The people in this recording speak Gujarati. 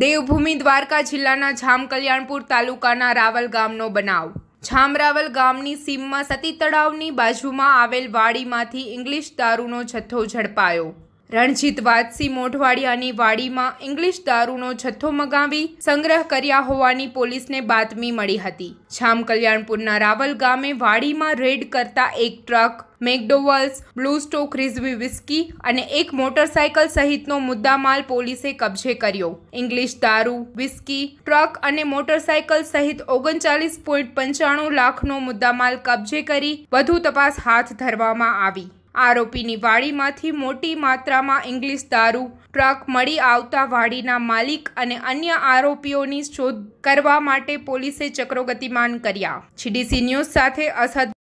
દેવભૂમિ દ્વારકા જિલ્લાના જામકલ્યાણપુર તાલુકાના રાવલ ગામનો બનાવ જામરાવલ ગામની સીમમાં સતી તળાવની બાજુમાં આવેલ વાડીમાંથી ઇંગ્લિશ દારૂનો જથ્થો ઝડપાયો રણજીત વાતસી મોઢવાડિયાની વાડીમાં ઇંગ્લિશ દારૂનો જથ્થો મગાવી સંગ્રહ કર્યા હોવાની પોલીસને બાતમી મળી હતી જામ કલ્યાણપુરના રાવલ ગામે વાડીમાં રેડ કરતા એક truck McDowell's blue stock reserve whisky અને એક મોટરસાયકલ સહિતનો મુદ્દામાલ પોલીસે કબજે કર્યો ઇંગ્લિશ દારૂ વિસ્કી ટ્રક અને મોટરસાયકલ સહિત ઓગણચાલીસ પોઈન્ટ પંચાણું લાખનો મુદ્દામાલ કબજે કરી વધુ તપાસ હાથ ધરવામાં આવી આરોપીની વાડીમાંથી મોટી માત્રામાં ઇંગ્લિશ દારૂ ટ્રક મળી આવતા વાડીના માલિક અને અન્ય આરોપીઓની શોધ કરવા માટે પોલીસે ચક્રો ગતિમાન કર્યા જીડીસી ન્યૂઝ સાથે અસદ